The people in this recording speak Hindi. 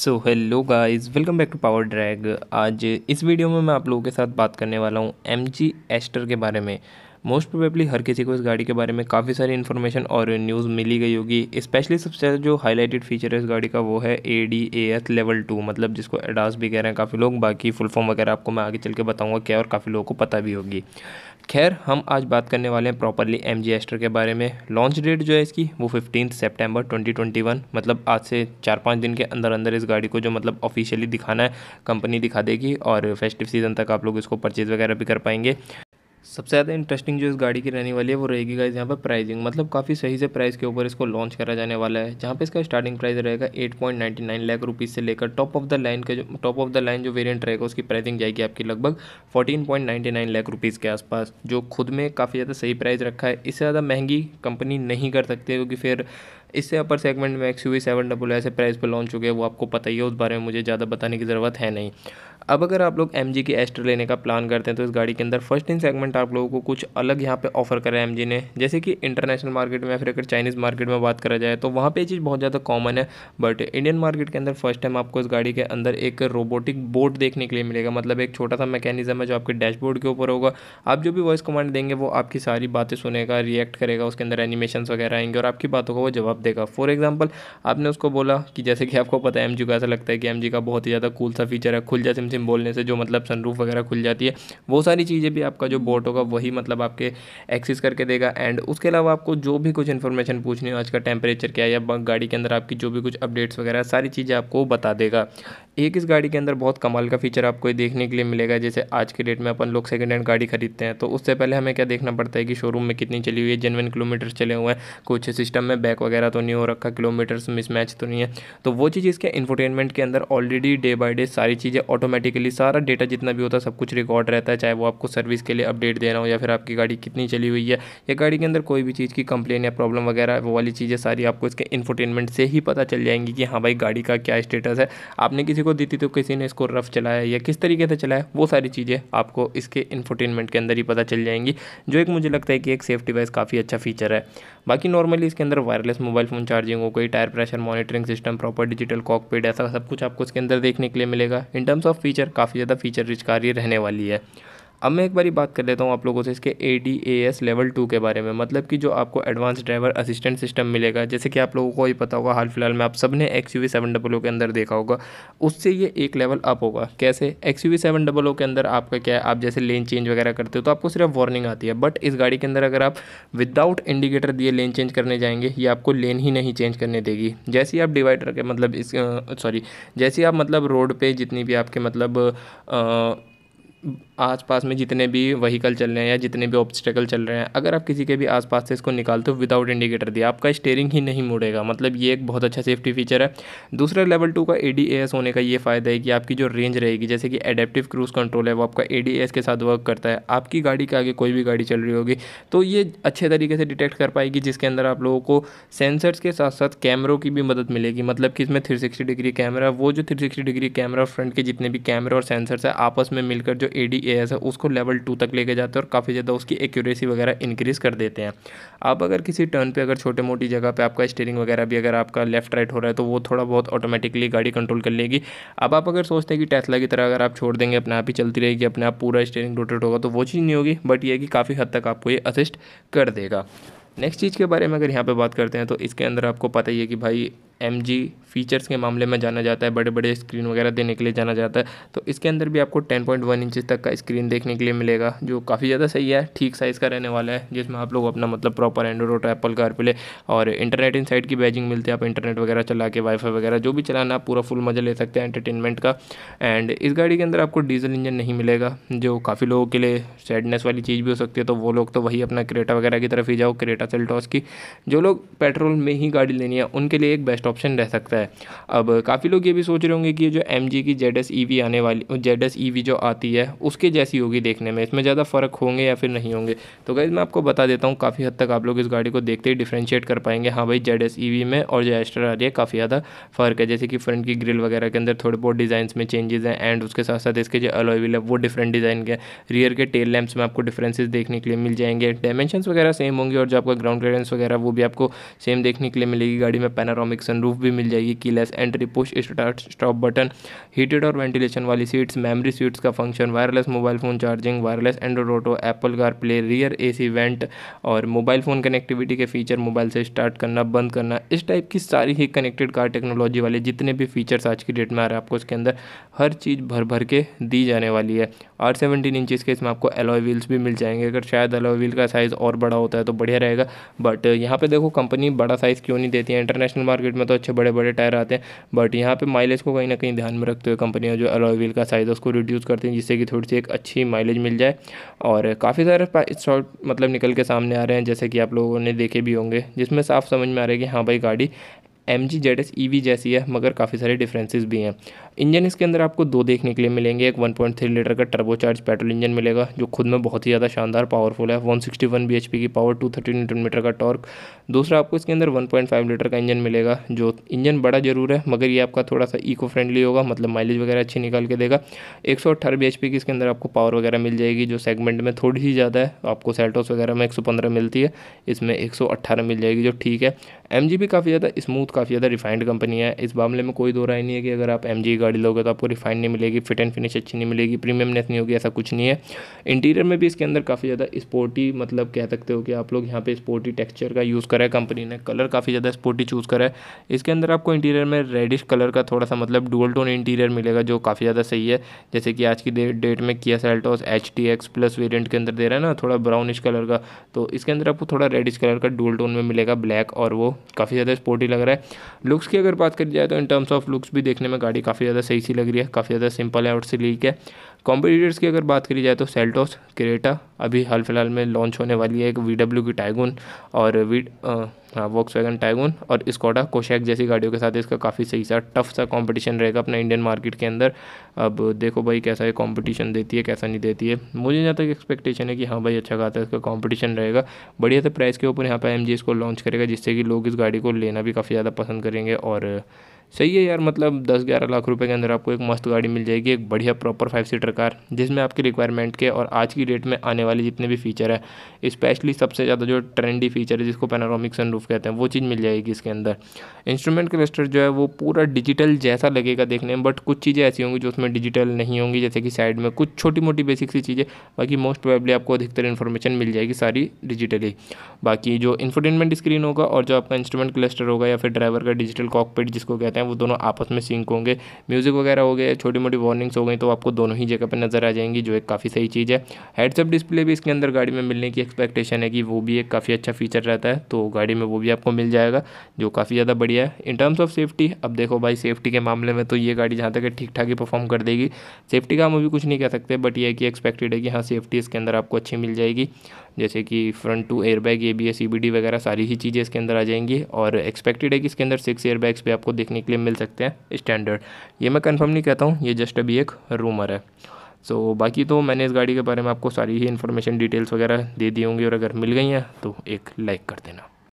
so hello guys welcome back to power drag आज इस वीडियो में मैं आप लोगों के साथ बात करने वाला हूँ एम जी एस्टर के बारे में मोस्ट प्रोबेबली हर किसी को इस गाड़ी के बारे में काफ़ी सारी इन्फॉर्मेशन और न्यूज़ मिली गई होगी स्पेशली सबसे ज़्यादा जो हाईलाइटेड फीचर है इस गाड़ी का वो है A D A S level two मतलब जिसको एडास भी कह रहे हैं काफ़ी लोग बाकी फुल फॉर्म वगैरह आपको मैं आगे चल के बताऊँगा क्या और काफ़ी लोगों को पता भी होगी खैर हम आज बात करने वाले हैं प्रॉपरली एम जी एस्टर के बारे में लॉन्च डेट जो है इसकी वो fifteen September twenty twenty one मतलब आज से चार पाँच दिन के अंदर अंदर इस गाड़ी को जो मतलब ऑफिशियली दिखाना है कंपनी दिखा देगी और फेस्टिव सीज़न तक आप लोग इसको परचेज़ वगैरह भी कर पाएंगे सबसे ज़्यादा इंटरेस्टिंग जो इस गाड़ी की रहने वाली है वो रहेगी गाइज यहाँ पर प्राइसिंग मतलब काफ़ी सही से प्राइस के ऊपर इसको लॉन्च करा जाने वाला है जहाँ पे इसका स्टार्टिंग प्राइस रहेगा 8.99 लाख रुपीस से लेकर टॉप ऑफ द लाइन का जो टॉप ऑफ द लाइन जो वेरिएंट रहेगा उसकी प्राइसिंग जाएगी आपकी लगभग 14.99 लाख रुपीज़ के आसपास जो खुद में काफ़ी ज़्यादा सही प्राइस रखा है इससे ज़्यादा महंगी कंपनी नहीं कर सकती क्योंकि फिर इससे अपर सेगमेंट में X U V seven double ऐसे प्राइस पर लॉन्च हो गया वो आपको पता ही है उस बारे में मुझे ज़्यादा बताने की ज़रूरत है नहीं अब अगर आप लोग एम की एस्ट्रो लेने का प्लान करते हैं तो इस गाड़ी के अंदर फर्स्ट इन सेगमेंट आप लोगों को कुछ अलग यहाँ पे ऑफर करा है एम ने जैसे कि इंटरनेशनल मार्केट में या फिर अगर चाइनीज़ मार्केट में बात करा जाए तो वहाँ पर ये चीज़ बहुत ज़्यादा कॉमन है बट इंडियन मार्केट के अंदर फर्स्ट टाइम आपको इस गाड़ी के अंदर एक रोबोटिक बोट देखने के लिए मिलेगा मतलब एक छोटा सा मैकेनिज्म है जो आपके डैशबोर्ड के ऊपर होगा आप जो भी वॉइस कमांड देंगे वो आपकी सारी बातें सुनेगा रिएक्ट करेगा उसके अंदर एनिमेशन वगैरह आएंगे और आपकी बातों का वो जवाब देगा फॉर एग्जाम्पल आपने उसको बोला कि जैसे कि आपको पता है एम का ऐसा लगता है कि एम का बहुत ही ज़्यादा कूल सा फीचर है खुल जा सिम बोलने से जो मतलब सनरूफ वगैरह खुल जाती है वो सारी चीज़ें भी आपका जो बोट होगा वही मतलब आपके एक्सेस करके देगा एंड उसके अलावा आपको जो भी कुछ इन्फॉर्मेशन पूछनी हो आज का टेम्परेचर क्या है या गाड़ी के अंदर आपकी जो भी कुछ अपडेट्स वगैरह सारी चीज़ें आपको बता देगा एक इस गाड़ी के अंदर बहुत कमाल का फीचर आपको देखने के लिए मिलेगा जैसे आज के डेट में अपन लोग सेकेंड हैंड गाड़ी खरीदते हैं तो उससे पहले हमें क्या देखना पड़ता है कि शोरूम में कितनी चली हुई है जेनवन किलोमीटर्स चले हुए हैं कुछ सिस्टम में बैक वगैरह तो नहीं हो रखा किलोमीटर्स मिसमैच तो नहीं है तो वो चीज़ इसके इन्फोटेनमेंट के अंदर ऑलरेडी डे बाई डे सारी चीज़ें ऑटोमेटिकली सारा डेटा जितना भी होता है सब कुछ रिकॉर्ड रहता है चाहे वो आपको सर्विस के लिए अपडेट देना हो या फिर आपकी गाड़ी कितनी चली हुई है या गाड़ी के अंदर कोई भी चीज़ की कंप्लेन या प्रॉब्लम वगैरह वो वाली चीज़ें सारी आपको इसके इन्फोटेनमेंट से ही पता चल जाएंगी कि हाँ भाई गाड़ी का क्या स्टेटस है आपने किसी किसी को दी थी तो किसी ने इसको रफ चलाया या किस तरीके से चलाया वो सारी चीज़ें आपको इसके इन्फोटेनमेंट के अंदर ही पता चल जाएंगी जो एक मुझे लगता है कि एक सेफ्टी डिवाइस काफ़ी अच्छा फीचर है बाकी नॉर्मली इसके अंदर वायरलेस मोबाइल फ़ोन चार्जिंग हो कोई tyre pressure monitoring system proper digital cockpit ऐसा सब कुछ आपको इसके अंदर देखने के लिए मिलेगा इन टर्म्स ऑफ फीचर काफ़ी ज़्यादा फीचर रिचकारी रहने वाली है अब मैं एक बारी बात कर लेता हूँ आप लोगों से इसके A D A S level two के बारे में मतलब कि जो आपको एडवांस ड्राइवर असिस्टेंट सिस्टम मिलेगा जैसे कि आप लोगों को ही पता होगा हाल फिलहाल में आप सब ने X U V seven double O के अंदर देखा होगा उससे ये एक लेवल अप होगा कैसे X U V seven double O के अंदर आपका क्या है आप जैसे लेन चेंज वगैरह करते हो तो आपको सिर्फ वार्निंग आती है बट इस गाड़ी के अंदर अगर आप विदाउट इंडिकेटर दिए लेन चेंज करने जाएंगे ये आपको लेन ही नहीं चेंज करने देगी जैसे ही आप डिवाइडर के मतलब इस सॉरी जैसे आप मतलब रोड पर जितनी भी आपके मतलब आ, आसपास में जितने भी वहीकल चल रहे हैं या जितने भी ऑब्स्टेकल चल रहे हैं अगर आप किसी के भी आसपास से इसको निकालते हो विदाउट इंडिकेटर दिया आपका स्टेयरिंग ही नहीं मुड़ेगा मतलब ये एक बहुत अच्छा सेफ्टी फीचर है दूसरा लेवल टू का ए होने का ये फ़ायदा है कि आपकी जो रेंज रहेगी जैसे कि एडेप्टिव क्रूज़ कंट्रोल है वो आपका ए के साथ वर्क करता है आपकी गाड़ी के आगे कोई भी गाड़ी चल रही होगी तो ये अच्छे तरीके से डिटेक्ट कर पाएगी जिसके अंदर आप लोगों को सेंसर्स के साथ साथ कैमरों की भी मदद मिलेगी मतलब कि इसमें थ्री डिग्री कैमरा वो जो थ्री डिग्री कैमरा फ्रंट के जितने भी कैमरे और सेंसर्स है आपस में मिलकर जो ए डी ए एस है उसको लेवल टू तक लेके जाते हैं और काफ़ी ज़्यादा उसकी एक्यूरेसी वगैरह इंक्रीज़ कर देते हैं आप अगर किसी टर्न पे अगर छोटे मोटी जगह पे आपका स्टेयरिंग वगैरह भी अगर आपका लेफ्ट राइट हो रहा है तो वो थोड़ा बहुत ऑटोमेटिकली गाड़ी कंट्रोल कर लेगी अब आप अगर सोचते हैं कि टेस्ला की तरह अगर आप छोड़ देंगे अपने आप ही चलती रहेगी अपने आप पूरा स्टेयरिंग रोटेट होगा तो वो चीज़ नहीं होगी बट ये कि काफ़ी हद तक आपको ये असिस्ट कर देगा नेक्स्ट चीज़ के बारे में अगर यहाँ पे बात करते हैं तो इसके अंदर आपको पता ही है कि भाई एम फीचर्स के मामले में जाना जाता है बड़े बड़े स्क्रीन वगैरह देने के लिए जाना जाता है तो इसके अंदर भी आपको 10.1 पॉइंट तक का स्क्रीन देखने के लिए मिलेगा जो काफ़ी ज़्यादा सही है ठीक साइज़ का रहने वाला है जिसमें आप लोग अपना मतलब प्रॉपर एंड्रॉइड एप्पल कार पे और इंटरनेट इन की बैजिंग मिलती है आप इंटरनेट वगैरह चला के वाईफाई वगैरह जो भी चलाना आप पूरा फुल मज़ा ले सकते हैं एंटरटेनमेंट का एंड इस गाड़ी के अंदर आपको डीजल इंजन नहीं मिलेगा जो काफ़ी लोगों के लिए सैडनेस वाली चीज़ भी हो सकती है तो वो लोग तो वही अपना क्रेटा वगैरह की तरफ ही जाओ क्रेटा सेल्टॉस की जो लोग पेट्रोल में ही गाड़ी लेनी है उनके लिए एक बेस्ट ऑप्शन रह सकता है अब काफ़ी लोग ये भी सोच रहे होंगे कि जो एम की जेड एस e आने वाली जेड एस e जो आती है उसके जैसी होगी देखने में इसमें ज़्यादा फ़र्क होंगे या फिर नहीं होंगे तो गाइज़ मैं आपको बता देता हूँ काफ़ी हद तक आप लोग इस गाड़ी को देखते ही डिफ्रेंशिएट कर पाएंगे हाँ भाई जेड एस e में और जो एस्टर आ रही है काफ़ी ज़्यादा फ़र्क है जैसे कि फ्रंट की ग्रिल वगैरह के अंदर थोड़े बहुत डिज़ाइन में चेंजेस हैं एंड उसके साथ साथ इसके जो अलोविल है वो डिफरेंट डिज़ाइन के रियर के टेल लैम्प्स में आपको डिफ्रेंसेज देखने के लिए मिल जाएंगे डायमेंशन वगैरह सेम होंगे और जो आपका ग्राउंड क्लियरेंस वगैरह वो भी आपको सेम देखने के लिए मिलेगी गाड़ी में पैनारोमिक सन सनरूफ भी मिल जाएगी keyless entry push start stop button heated और वेंटिलेशन वाली सीट्स मेमोरी सीट्स का function wireless mobile phone charging wireless Android auto Apple car play rear AC vent और मोबाइल फ़ोन कनेक्टिविटी के फीचर मोबाइल से स्टार्ट करना बंद करना इस टाइप की सारी ही कनेक्टेड कार टेक्नोलॉजी वाले जितने भी फीचर्स आज की डेट में आ रहे हैं आपको इसके अंदर हर चीज़ भर भर के दी जाने वाली है आर सेवनटीन इंचज़ के इसमें आपको एलॉय व्हील्स भी मिल जाएंगे अगर शायद एलॉय व्हील का साइज़ और बड़ा होता है तो बढ़िया रहेगा बट यहाँ पे देखो कंपनी बड़ा साइज़ क्यों नहीं देती है इंटरनेशनल मार्केट में तो तो अच्छे बड़े बड़े टायर आते हैं बट यहाँ पे माइलेज को कहीं ना कहीं ध्यान में रखते हुए कंपनियाँ जो अलॉय व्हील का साइज़ है उसको रिड्यूस करती हैं जिससे कि थोड़ी सी एक अच्छी माइलेज मिल जाए और काफ़ी सारे शॉर्ट मतलब निकल के सामने आ रहे हैं जैसे कि आप लोगों ने देखे भी होंगे जिसमें साफ समझ में आ रहा है कि हाँ भाई गाड़ी M G Z S E V जैसी है मगर काफ़ी सारे डिफरेंसेस भी हैं इंजन इसके अंदर आपको दो देखने के लिए मिलेंगे एक 1.3 लीटर का टर्बोचार्ज पेट्रोल इंजन मिलेगा जो खुद में बहुत ही ज़्यादा शानदार पावरफुल है 161 सिक्सटी की पावर 230 न्यूटन मीटर का टॉर्क दूसरा आपको इसके अंदर 1.5 लीटर का इंजन मिलेगा जो इंजन बड़ा जरूर है मगर ये आपका थोड़ा सा इको फ्रेंडली होगा मतलब माइलेज वगैरह अच्छी निकाल के देगा एक सौ की इसके अंदर आपको पावर वगैरह मिल जाएगी जो सेगमेंट में थोड़ी ही ज़्यादा है आपको सेल्टोस वगैरह में एक मिलती है इसमें एक मिल जाएगी जो ठीक है एम काफ़ी ज़्यादा स्मूथ काफ़ी ज़्यादा रिफाइंड कंपनी है इस मामले में कोई दो राय नहीं है कि अगर आप एम जी गाड़ी लोगे तो आपको रिफाइंड नहीं मिलेगी फिट एंड फिनिश अच्छी नहीं मिलेगी प्रीमियमनेस नहीं होगी ऐसा कुछ नहीं है इंटीरियर में भी इसके अंदर काफ़ी ज़्यादा स्पोर्टी मतलब कह सकते हो कि आप लोग यहाँ पे स्पोर्टी टेक्स्चर का यूज़ करा है कंपनी ने कलर काफ़ी ज़्यादा स्पोर्टी चूज़ करा है इसके अंदर आपको इंटीरियर में रेडिश कलर का थोड़ा सा मतलब डुअल टोन इंटीरियर मिलेगा जो काफ़ी ज़्यादा सही है जैसे कि आज की डेट में किया Seltos H T X plus variant के अंदर दे रहा है ना थोड़ा ब्राउनिश कलर का तो इसके अंदर आपको थोड़ा रेडिश कलर का डुअल टोन में मिलेगा ब्लैक और वो काफ़ी ज़्यादा स्पोर्टी लग रहा है लुक्स की अगर बात करी जाए तो इन टर्म्स ऑफ लुक्स भी देखने में गाड़ी काफ़ी ज़्यादा सही सी लग रही है काफ़ी ज़्यादा सिंपल है और सिलीक है कॉम्पिटिटर्स की अगर बात करी जाए तो सेल्टोस क्रेटा अभी हाल फिलहाल में लॉन्च होने वाली है एक वी की टाइगून और वी हाँ वॉक्स वैगन टाइगून और स्कॉडा कोशैक जैसी गाड़ियों के साथ इसका काफ़ी सही सा टफ सा कंपटीशन रहेगा अपना इंडियन मार्केट के अंदर अब देखो भाई कैसा ये कंपटीशन देती है कैसा नहीं देती है मुझे जहाँ तक एक्सपेक्टेशन है कि हाँ भाई अच्छा है इसका कॉम्पिटिशन रहेगा बढ़िया से प्राइस के ऊपर यहाँ पर एम इसको लॉन्च करेगा जिससे कि लोग इस गाड़ी को लेना भी काफ़ी ज़्यादा पसंद करेंगे और सही है यार मतलब दस ग्यारह लाख रुपए के अंदर आपको एक मस्त गाड़ी मिल जाएगी एक बढ़िया प्रॉपर फाइव सीटर कार जिसमें आपकी रिक्वायरमेंट के और आज की डेट में आने वाले जितने भी फीचर है स्पेशली सबसे ज़्यादा जो ट्रेंडी फीचर है जिसको पैनारोमिक सनरूफ कहते हैं वो चीज़ मिल जाएगी इसके अंदर इंस्ट्रूमेंट क्लस्टर जो है वो पूरा डिजिटल जैसा लगेगा देखने में बट कुछ चीज़ें ऐसी होंगी जो उसमें डिजिटल नहीं होंगी जैसे कि साइड में कुछ छोटी मोटी बेसिक सी चीज़ें बाकी मोस्ट प्रोबेबली आपको अधिकतर इन्फॉर्मेशन मिल जाएगी सारी डिजिटली बाकी जो इन्फोटेनमेंट स्क्रीन होगा और जो आपका इंस्ट्रूमेंट क्लस्टर होगा या फिर ड्राइवर का डिजिटल कॉकपेट जिसको कहते हैं हैं वो दोनों आपस में सिंक होंगे म्यूज़िक वगैरह हो गए छोटी मोटी वार्निंग्स हो गई तो आपको दोनों ही जगह पर नज़र आ जाएंगी जो एक काफ़ी सही चीज़ है हेडसअप डिस्प्ले भी इसके अंदर गाड़ी में मिलने की एक्सपेक्टेशन है कि वो भी एक काफ़ी अच्छा फीचर रहता है तो गाड़ी में वो भी आपको मिल जाएगा जो काफ़ी ज़्यादा बढ़िया है इन टर्म्स ऑफ सेफ्टी अब देखो भाई सेफ्टी के मामले में तो ये गाड़ी जहाँ तक ठीक ठाक ही परफॉर्म कर देगी सेफ्टी का हम अभी कुछ नहीं कह सकते बट ये कि एक्सपेक्टेड है कि हाँ सेफ्टी इसके अंदर आपको अच्छी मिल जाएगी जैसे कि front two airbag A B S वगैरह सारी ही चीज़ें इसके अंदर आ जाएंगी और एक्सपेक्टेड है कि इसके अंदर सिक्स एयरबैग्स भी आपको देखने के लिए मिल सकते हैं स्टैंडर्ड ये मैं कंफर्म नहीं कहता हूँ ये जस्ट अभी एक रूमर है सो so, बाकी तो मैंने इस गाड़ी के बारे में आपको सारी ही इन्फॉर्मेशन डिटेल्स वगैरह दे दी होंगी और अगर मिल गई हैं तो एक लाइक कर देना